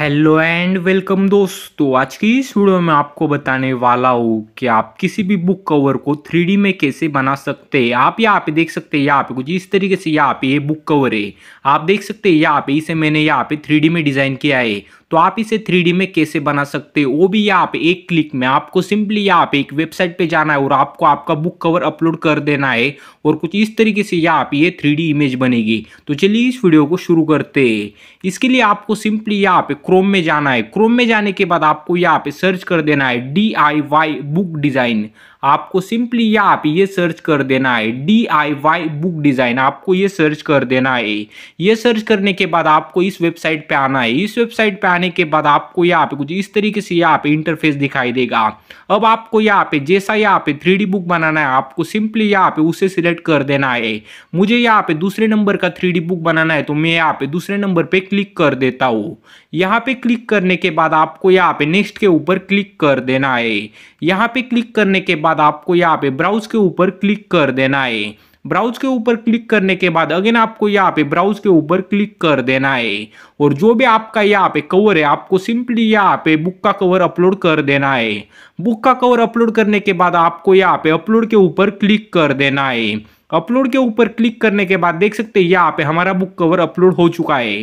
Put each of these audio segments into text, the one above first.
hello and welcome दोस्तों आज की इस वीडियो में आपको बताने वाला हूँ कि आप किसी भी बुक कवर को थ्री में कैसे बना सकते हैं आप यहाँ पे देख सकते हैं यहाँ पे कुछ इस तरीके से यहाँ पे ये बुक कवर है आप देख सकते हैं यहाँ पे इसे मैंने यहाँ पे थ्री में डिज़ाइन किया है तो आप इसे थ्री में कैसे बना सकते हो वो भी आप एक क्लिक में आपको सिंपली आप एक वेबसाइट पे जाना है और आपको आपका बुक कवर अपलोड कर देना है और कुछ इस तरीके से या आप ये थ्री इमेज बनेगी तो चलिए इस वीडियो को शुरू करते है इसके लिए आपको सिंपली यहाँ पे क्रोम में जाना है क्रोम में जाने के बाद आपको यहाँ पे सर्च कर देना है D I Y book design आपको सिंपली या आप ये सर्च कर देना है D I Y book design आपको ये सर्च कर देना है ये सर्च करने के बाद आपको इस वेबसाइट पे आना है इस वेबसाइट पे आने के बाद आपको यहाँ पे कुछ इस तरीके से यहाँ पे इंटरफेस दिखाई देगा अब आपको यहाँ पे जैसा यहाँ पे थ्री बुक बनाना है आपको सिंपली यहाँ पे उसे सिलेक्ट कर देना है मुझे यहाँ पे दूसरे नंबर का थ्री बुक बनाना है तो मैं यहाँ पे दूसरे नंबर पे क्लिक कर देता हूँ यहाँ पे क्लिक करने के बाद आपको यहाँ पे नेक्स्ट के ऊपर क्लिक कर देना है यहाँ पे क्लिक करने के बाद बाद आपको यहाँ पे ब्राउज के ऊपर क्लिक कर देना है ब्राउज के ऊपर क्लिक करने के बाद अगेन आपको यहाँ पे ब्राउज के ऊपर क्लिक कर देना है और जो भी आपका यहाँ पे कवर है आपको सिंपली यहाँ पे बुक का कवर अपलोड कर देना है बुक का कवर अपलोड करने के बाद आपको यहाँ पे अपलोड के ऊपर क्लिक कर देना है अपलोड के ऊपर क्लिक करने के बाद देख सकते हैं यहाँ पे हमारा बुक कवर अपलोड हो चुका है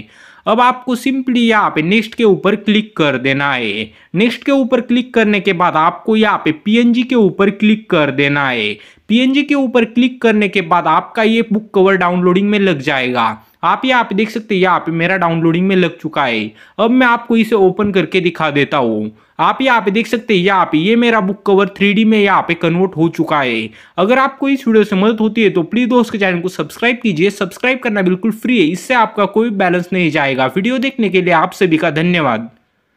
अब आपको सिंपली यहाँ पे नेक्स्ट के ऊपर क्लिक कर देना है नेक्स्ट के ऊपर क्लिक करने के बाद आपको यहाँ पे पीएनजी के ऊपर क्लिक कर देना है पीएनजी के ऊपर क्लिक करने के बाद आपका ये बुक कवर डाउनलोडिंग में लग जाएगा आप ये आप देख सकते हैं यहाँ पे मेरा डाउनलोडिंग में लग चुका है अब मैं आपको इसे ओपन करके दिखा देता हूँ आप यहाँ पे देख सकते हैं यहाँ पे ये मेरा बुक कवर 3D में यहाँ पे कन्वर्ट हो चुका है अगर आपको इस वीडियो से मदद होती है तो प्लीज दोस्त के चैनल को सब्सक्राइब कीजिए सब्सक्राइब करना बिल्कुल फ्री है इससे आपका कोई बैलेंस नहीं जाएगा वीडियो देखने के लिए आप सभी का धन्यवाद